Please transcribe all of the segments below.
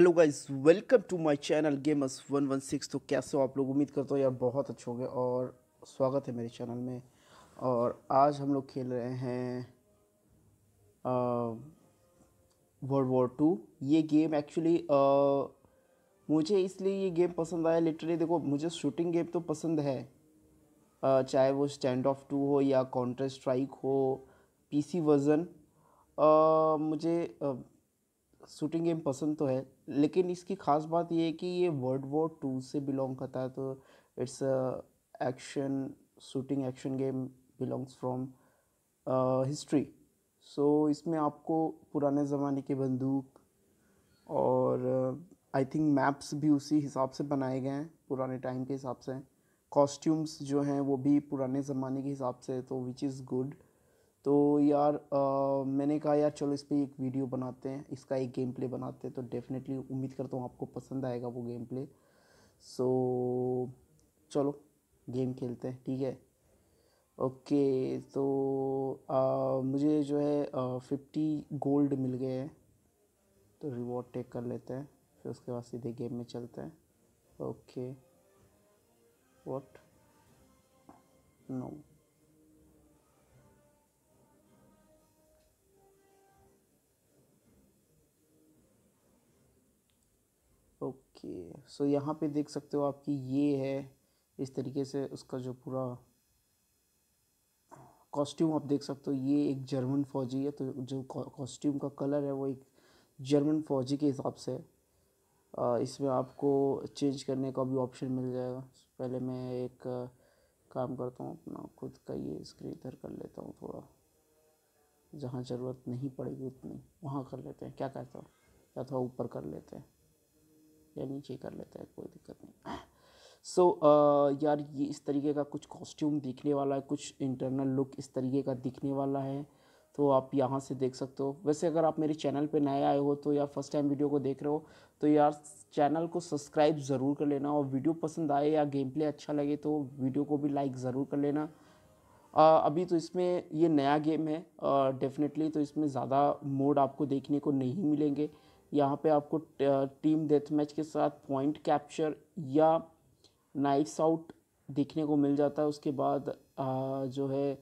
Hello guys welcome to my channel gamers 116 तो कैसे हो आप लोग उम्मीद करता हूँ यार बहुत अच्छे होंगे और स्वागत है मेरे चैनल में और आज हम लोग खेल रहे हैं वर्ल्ड वॉर टू ये गेम एक्चुअली मुझे इसलिए ये गेम पसंद आया लिटरली देखो मुझे शूटिंग गेम तो पसंद है चाहे वो स्टैंड ऑफ टू हो या काउंटर स्ट्राइक हो पी वर्जन आ, मुझे आ, शूटिंग गेम पसंद तो है लेकिन इसकी ख़ास बात यह है कि ये वर्ल्ड वॉर टू से बिलोंग करता है तो it's action shooting action game belongs from history so इसमें आपको पुराने ज़माने के बंदूक और आई थिंक मैप्स भी उसी हिसाब से बनाए गए हैं पुराने टाइम के हिसाब से कॉस्ट्यूम्स जो हैं वो भी पुराने ज़माने के हिसाब से तो विच इज़ गुड तो यार आ, मैंने कहा यार चलो इस पर एक वीडियो बनाते हैं इसका एक गेम प्ले बनाते हैं तो डेफिनेटली उम्मीद करता हूँ आपको पसंद आएगा वो गेम प्ले सो चलो गेम खेलते हैं ठीक है ओके तो आ, मुझे जो है फिफ्टी गोल्ड मिल गए हैं तो रिवॉर्ड टेक कर लेते हैं फिर उसके बाद सीधे गेम में चलते हैं okay what no okay so यहाँ पे देख सकते हो आपकी ये है इस तरीके से उसका जो पूरा कॉस्ट्यूम आप देख सकते हो ये एक जर्मन फौजी है तो जो कॉस्ट्यूम का कलर है वो एक जर्मन फौजी के हिसाब से इसमें आपको चेंज करने का भी ऑप्शन मिल जाएगा पहले मैं एक काम करता हूँ अपना खुद का ये स्क्रीन इधर कर लेता हूँ थोड़ा जहाँ ज़रूरत नहीं पड़ेगी उतनी वहाँ कर लेते हैं क्या कहता हूँ या थोड़ा ऊपर कर लेते हैं या नीचे कर लेता है कोई दिक्कत नहीं सो so, uh, यार ये इस तरीके का कुछ कॉस्ट्यूम दिखने वाला है कुछ इंटरनल लुक इस तरीके का दिखने वाला है तो आप यहाँ से देख सकते हो वैसे अगर आप मेरे चैनल पे नए आए हो तो या फर्स्ट टाइम वीडियो को देख रहे हो तो यार चैनल को सब्सक्राइब ज़रूर कर लेना और वीडियो पसंद आए या गेम प्ले अच्छा लगे तो वीडियो को भी लाइक ज़रूर कर लेना आ, uh, अभी तो इसमें ये नया गेम है डेफिनेटली uh, तो इसमें ज़्यादा मोड आपको देखने को नहीं मिलेंगे यहाँ पे आपको टीम डेथ मैच के साथ पॉइंट कैप्चर या नाइट्स आउट देखने को मिल जाता है उसके बाद आ, जो है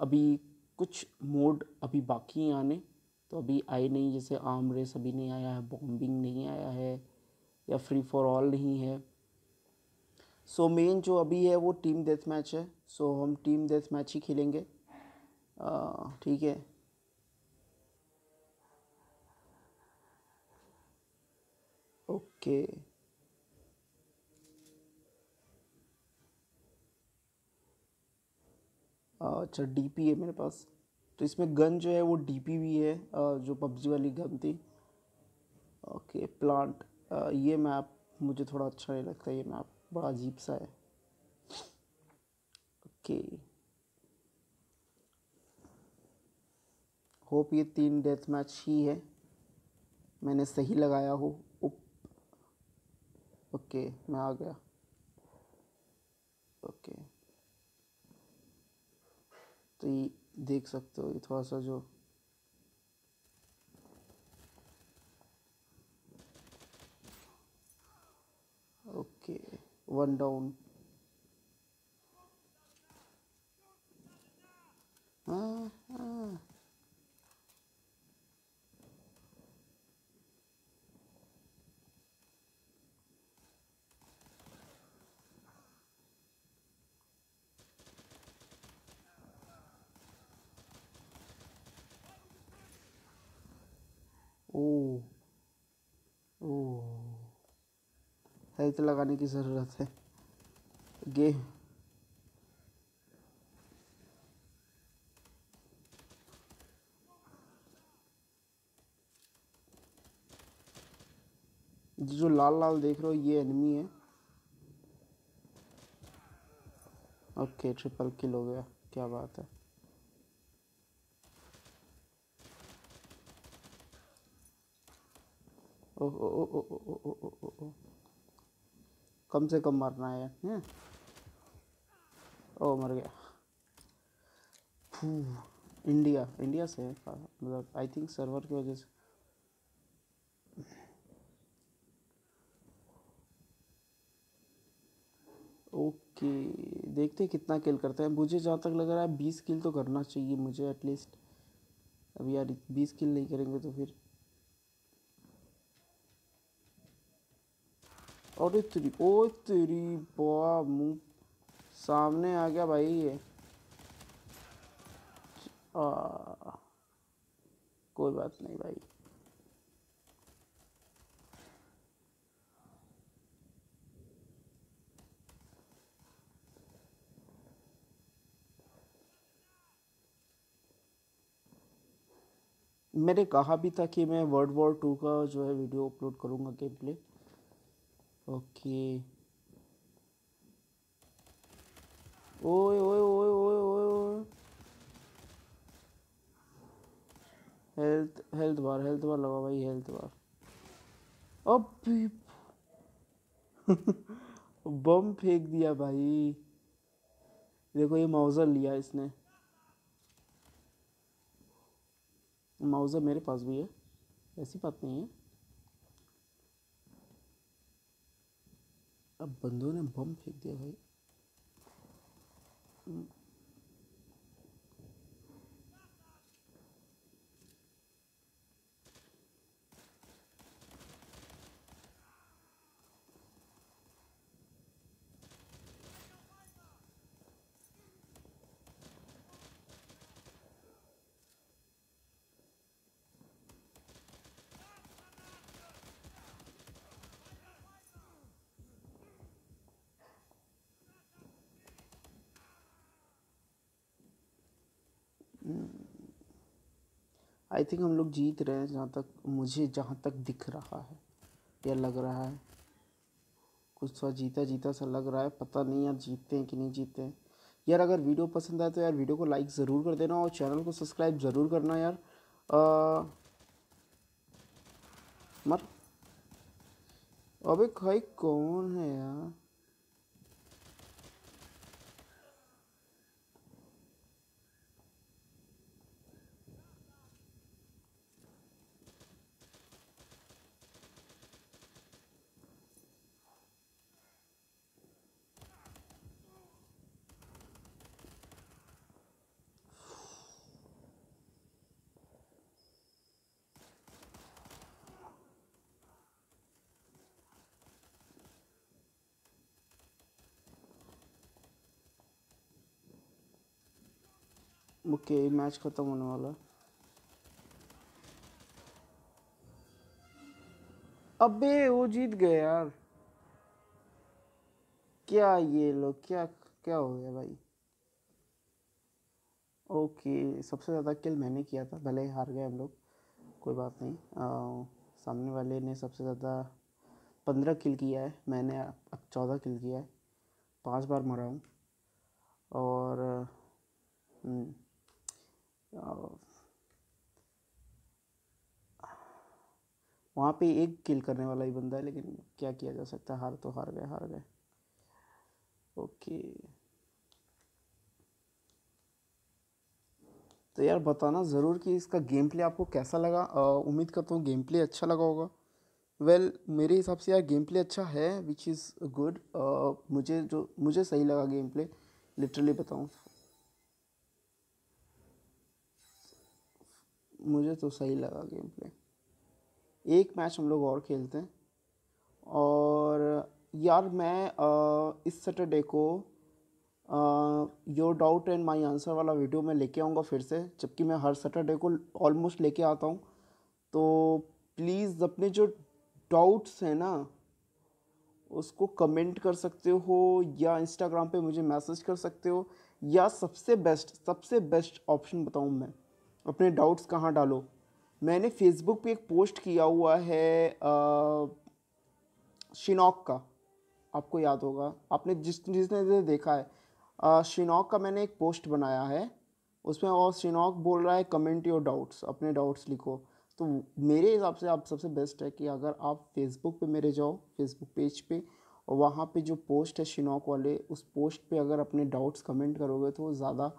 अभी कुछ मोड अभी बाकी हैं आने तो अभी आए नहीं जैसे आर्म रेस अभी नहीं आया है बॉम्बिंग नहीं आया है या फ्री फॉर ऑल नहीं है सो so, मेन जो अभी है वो टीम डेथ मैच है सो so, हम टीम डेथ मैच ही खेलेंगे ठीक है ओके अच्छा डीपी है मेरे पास तो इसमें गन जो है वो डीपी भी है जो पबजी वाली गन थी ओके प्लांट ये मैप मुझे थोड़ा अच्छा नहीं लगता ये मैप बड़ा अजीब सा है ओके होप ये तीन डेथ मैच ही है मैंने सही लगाया हो ओके मैं आ गया ओके तो ये देख सकते हो ये थोड़ा सा जो ओके वन डाउन हेल्थ लगाने की ज़रूरत है गे जो लाल लाल देख रहे हो ये एनिमी है ओके ट्रिपल किल हो गया क्या बात है ओ ओ ओ ओ ओ ओ ओ ओ कम से कम मरना है यार ओ मर गया इंडिया इंडिया से हाँ, मतलब आई थिंक सर्वर की वजह से ओके देखते हैं कितना किल करते हैं मुझे जहाँ तक लग रहा है बीस किल तो करना चाहिए मुझे एटलीस्ट अब यार बीस किल नहीं करेंगे तो फिर और तेरी ओ तेरी बुआ मुँह सामने आ गया भाई ये कोई बात नहीं भाई मैंने कहा भी था कि मैं वर्ल्ड वॉर टू का जो है वीडियो अपलोड करूंगा गेम प्ले ओके ओए ओए ओए ओए ओए health health bar health bar लगा भाई हेल्थ बार अब बम फेंक दिया भाई देखो ये माउज़र लिया इसने माउज़र मेरे पास भी है ऐसी बात नहीं है अब बंदों ने बम फेंक दिया भाई आई थिंक हम लोग जीत रहे हैं जहाँ तक मुझे जहाँ तक दिख रहा है या लग रहा है कुछ थोड़ा जीता जीता सा लग रहा है पता नहीं यार जीतते हैं कि नहीं जीतते हैं यार अगर वीडियो पसंद आए तो यार वीडियो को लाइक ज़रूर कर देना और चैनल को सब्सक्राइब ज़रूर करना यार आ... मर अबे भाई कौन है यार ओके मैच ख़त्म होने वाला अबे वो जीत गए यार क्या ये लोग क्या क्या हो गया भाई ओके सबसे ज़्यादा किल मैंने किया था भले हार गए हम लोग कोई बात नहीं आ, सामने वाले ने सबसे ज़्यादा पंद्रह किल किया है मैंने अब चौदह किल किया है पांच बार मरा हूँ और हम्म, वहाँ पे एक किल करने वाला ही बंदा है लेकिन क्या किया जा सकता है हार तो हार गए हार गए ओके तो यार बताना ज़रूर कि इसका गेम प्ले आपको कैसा लगा उम्मीद करता हूँ गेम प्ले अच्छा लगा होगा वेल well, मेरे हिसाब से यार गेम प्ले अच्छा है विच इज़ गुड मुझे जो मुझे सही लगा गेम प्ले लिटरली बताऊँ मुझे तो सही लगा गेम प्ले एक मैच हम लोग और खेलते हैं और यार मैं आ, इस सैटरडे को your doubt and my answer वाला वीडियो मैं लेके आऊँगा फिर से जबकि मैं हर सैटरडे को ऑलमोस्ट लेके आता हूँ तो प्लीज़ अपने जो डाउट्स हैं ना उसको कमेंट कर सकते हो या इंस्टाग्राम पे मुझे मैसेज कर सकते हो या सबसे बेस्ट सबसे बेस्ट ऑप्शन बताऊँ मैं अपने डाउट्स कहाँ डालो मैंने फेसबुक पे एक पोस्ट किया हुआ है आ, शिनॉक का आपको याद होगा आपने जिस जिसने देखा है शिनॉक का मैंने एक पोस्ट बनाया है उसमें और शिनॉक बोल रहा है कमेंट योर डाउट्स अपने डाउट्स लिखो तो मेरे हिसाब से आप सबसे बेस्ट है कि अगर आप फेसबुक पे मेरे जाओ फेसबुक पेज पे और वहाँ पे जो पोस्ट है शिनॉक वाले उस पोस्ट पे अगर अपने डाउट्स कमेंट करोगे तो ज़्यादा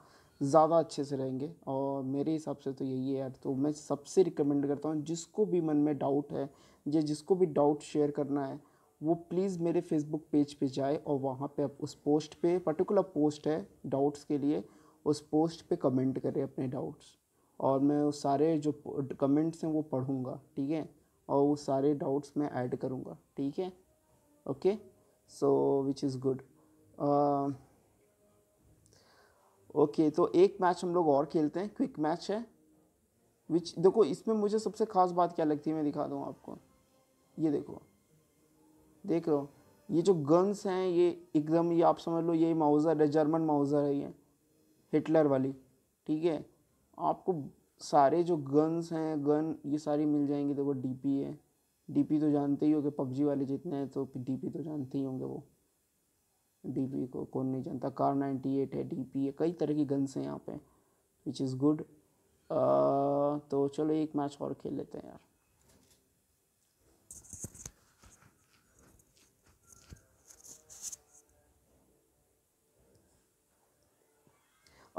ज़्यादा अच्छे से रहेंगे और मेरे हिसाब से तो यही है यार तो मैं सबसे रिकमेंड करता हूँ जिसको भी मन में डाउट है या जिसको भी डाउट शेयर करना है वो प्लीज़ मेरे फेसबुक पेज पे जाए और वहाँ पे आप उस पोस्ट पे पर्टिकुलर पोस्ट है डाउट्स के लिए उस पोस्ट पे कमेंट करें अपने डाउट्स और मैं उस सारे जो कमेंट्स हैं वो पढ़ूँगा ठीक है और वो सारे डाउट्स मैं ऐड करूँगा ठीक है okay so which is good okay तो एक मैच हम लोग और खेलते हैं क्विक मैच है विच देखो इसमें मुझे सबसे ख़ास बात क्या लगती है मैं दिखा दूँ आपको ये देखो देख लो ये जो गन्स हैं ये एकदम ये आप समझ लो ये माउज़र है जर्मन माउज़र है ये हिटलर वाली ठीक है आपको सारे जो गन्स हैं गन ये सारी मिल जाएंगी देखो डीपी है डीपी तो जानते ही हो कि पबजी वाले जितने हैं तो डीपी तो जानते ही होंगे वो डी को कौन नहीं जानता कार 98 है डी है कई तरह की गन्स हैं यहाँ पे विच इज़ गुड तो चलो एक मैच और खेल लेते हैं यार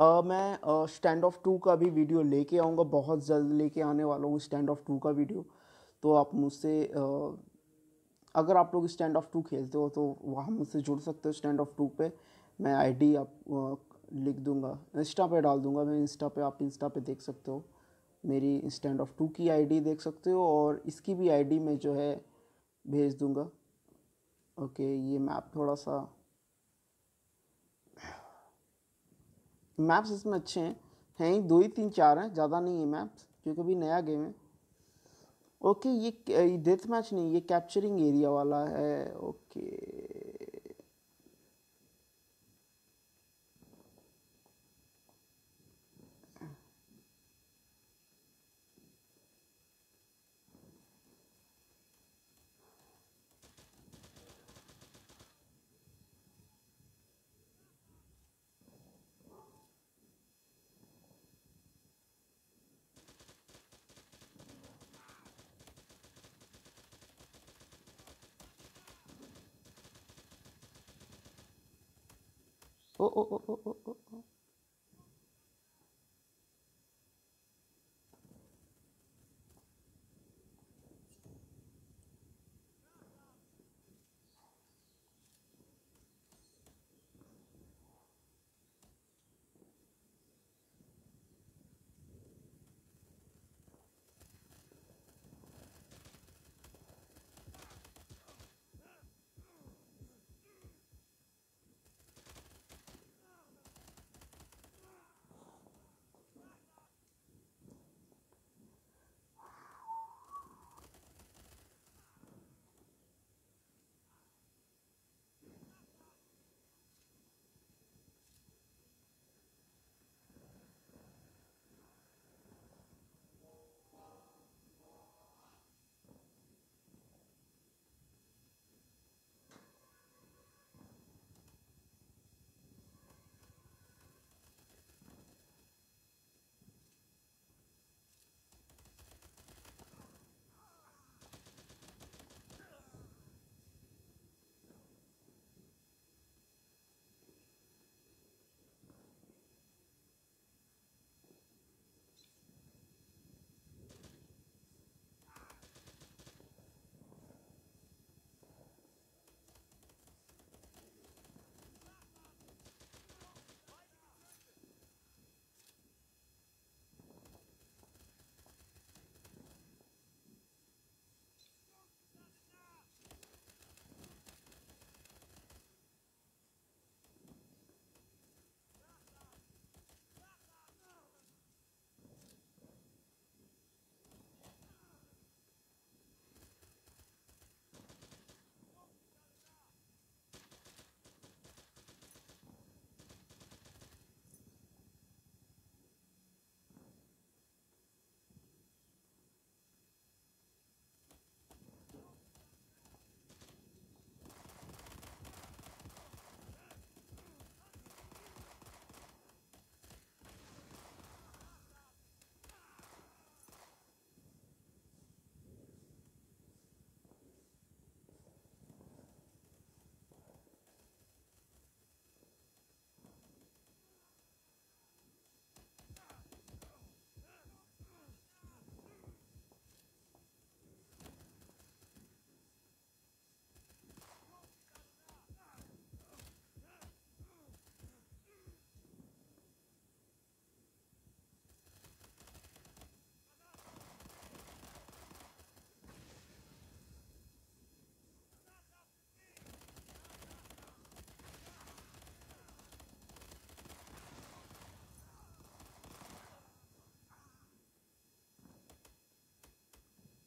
Uh, मैं स्टैंड ऑफ टू का भी वीडियो लेके आऊँगा बहुत जल्द लेके आने वाला हूँ स्टैंड ऑफ टू का वीडियो तो आप मुझसे uh, अगर आप लोग स्टैंड ऑफ टू खेलते हो तो वहाँ मुझसे जुड़ सकते हो स्टैंड ऑफ टू पे मैं आईडी आप लिख दूंगा इंस्टा पे डाल दूंगा मैं इंस्टा पे आप इंस्टा पे देख सकते हो मेरी स्टैंड ऑफ टू की आईडी देख सकते हो और इसकी भी आईडी मैं जो है भेज दूंगा ओके ये मैप थोड़ा सा मैप्स इसमें अच्छे हैं हैं दो ही तीन चार हैं ज़्यादा नहीं है मैप्स क्योंकि अभी नया गेम है ओके ये डेथ मैच नहीं ये कैप्चरिंग एरिया वाला है ओके 哦哦哦哦哦哦哦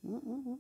Mm-mm-mm.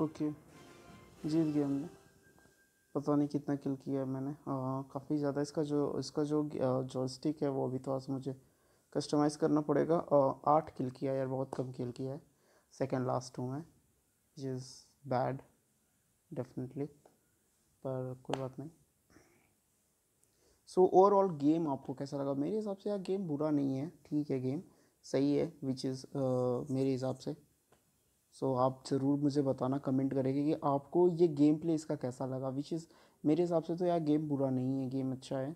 ओके जीत गया हमने पता नहीं कितना किल किया है मैंने काफ़ी ज़्यादा इसका जो इसका जो जॉयस्टिक है वो अभी थोड़ा तो सा मुझे कस्टमाइज़ करना पड़ेगा आठ किल किया यार बहुत कम किल किया है सेकेंड लास्ट हूँ मैं विच इज़ बैड डेफिनेटली पर कोई बात नहीं सो ओवरऑल गेम आपको कैसा लगा मेरे हिसाब से यार गेम बुरा नहीं है ठीक है गेम सही है विच इज़ uh, मेरे हिसाब से सो so, आप ज़रूर मुझे बताना कमेंट करेंगे कि आपको ये गेम प्ले इसका कैसा लगा विच इज़ मेरे हिसाब से तो यार गेम बुरा नहीं है गेम अच्छा है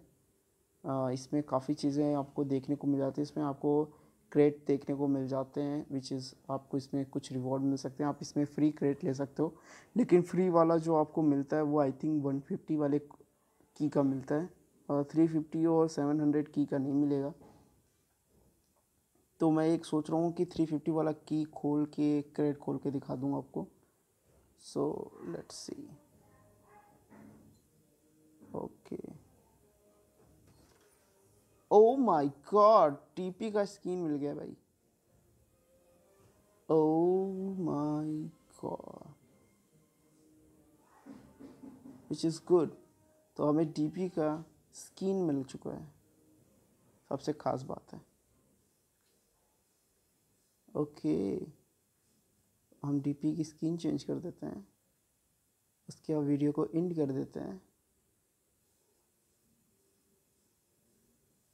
आ, इसमें काफ़ी चीज़ें आपको देखने को मिल जाती है इसमें आपको क्रेट देखने को मिल जाते हैं विच इज़ आपको इसमें कुछ रिवॉर्ड मिल सकते हैं आप इसमें फ्री क्रेट ले सकते हो लेकिन फ्री वाला जो आपको मिलता है वो आई थिंक वन फिफ्टी वाले की का मिलता है थ्री फिफ्टी और सेवन हंड्रेड की का नहीं मिलेगा तो मैं एक सोच रहा हूँ कि थ्री फिफ्टी वाला की खोल के क्रेड खोल के दिखा दूँगा आपको so let's see okay oh my god TP का स्किन मिल गया भाई oh my god which is good तो हमें डीपी का स्किन मिल चुका है सबसे ख़ास बात है ओके हम डीपी की स्क्रीन चेंज कर देते हैं उसके बाद वीडियो को इंड कर देते हैं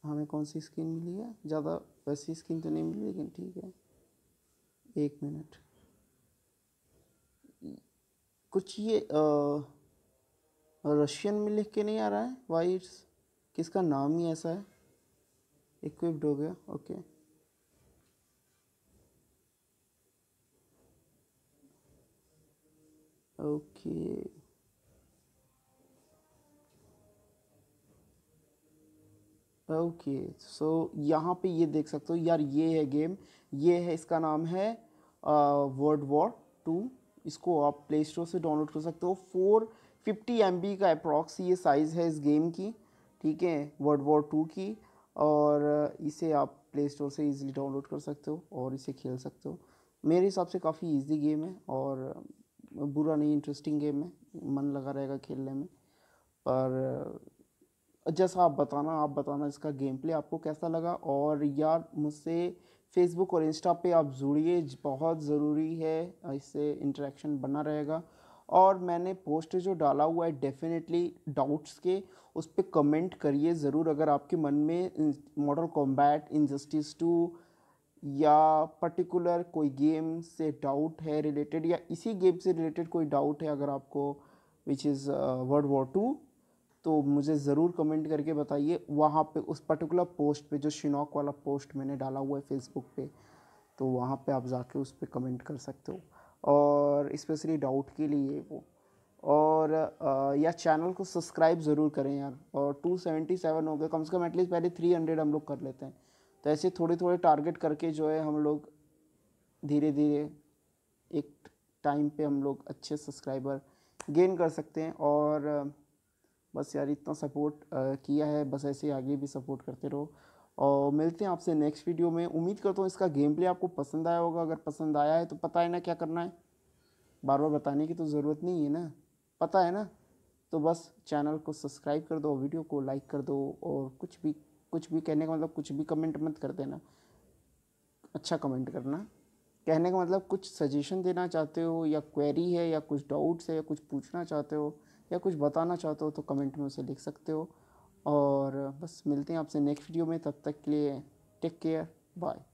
हमें कौन सी स्क्रीन मिली है ज़्यादा वैसी स्क्रीन तो नहीं मिली लेकिन ठीक है एक मिनट कुछ ये रशियन में लिख के नहीं आ रहा है वाइट्स किसका नाम ही ऐसा है इक्विप्ड हो गया okay Okay. Okay okay, so so, यहाँ पे ये देख सकते हो यार ये है गेम ये है इसका नाम है वर्ल्ड वॉर टू इसको आप प्ले स्टोर से डाउनलोड कर सकते हो फोर फिफ्टी एम का अप्रॉक्स ये साइज़ है इस गेम की ठीक है वर्ल्ड वॉर टू की और इसे आप प्ले स्टोर से इजीली डाउनलोड कर सकते हो और इसे खेल सकते हो मेरे हिसाब से काफ़ी इजी गेम है और बुरा नहीं इंटरेस्टिंग गेम है मन लगा रहेगा खेलने में पर जैसा आप बताना आप बताना इसका गेम प्ले आपको कैसा लगा और यार मुझसे फेसबुक और इंस्टा पे आप जुड़िए बहुत ज़रूरी है इससे इंटरेक्शन बना रहेगा और मैंने पोस्ट जो डाला हुआ है डेफिनेटली डाउट्स के उस पर कमेंट करिए ज़रूर अगर आपके मन में मॉडल कॉम्बैट इनजस्टिस टू या पर्टिकुलर कोई गेम से डाउट है रिलेटेड या इसी गेम से रिलेटेड कोई डाउट है अगर आपको which is world war two तो मुझे ज़रूर कमेंट करके बताइए वहाँ पे उस पर्टिकुलर पोस्ट पे जो शिनॉक वाला पोस्ट मैंने डाला हुआ है फेसबुक पे तो वहाँ पे आप जाके उस पर कमेंट कर सकते हो और इस्पेशली डाउट के लिए वो और आ, uh, या चैनल को सब्सक्राइब ज़रूर करें यार और 277 हो गए कम से कम एटलीस्ट पहले 300 हम लोग कर लेते हैं तो ऐसे थोड़े थोड़े टारगेट करके जो है हम लोग धीरे धीरे एक टाइम पे हम लोग अच्छे सब्सक्राइबर गेन कर सकते हैं और बस यार इतना सपोर्ट किया है बस ऐसे आगे भी सपोर्ट करते रहो और मिलते हैं आपसे नेक्स्ट वीडियो में उम्मीद करता हूँ इसका गेम प्ले आपको पसंद आया होगा अगर पसंद आया है तो पता है ना क्या करना है बार बार बताने की तो ज़रूरत नहीं है ना पता है ना तो बस चैनल को सब्सक्राइब कर दो वीडियो को लाइक कर दो और कुछ भी कुछ भी कहने का मतलब कुछ भी कमेंट मत कर देना अच्छा कमेंट करना कहने का मतलब कुछ सजेशन देना चाहते हो या क्वेरी है या कुछ डाउट्स है या कुछ पूछना चाहते हो या कुछ बताना चाहते हो तो कमेंट में उसे लिख सकते हो और बस मिलते हैं आपसे नेक्स्ट वीडियो में तब तक के लिए टेक केयर बाय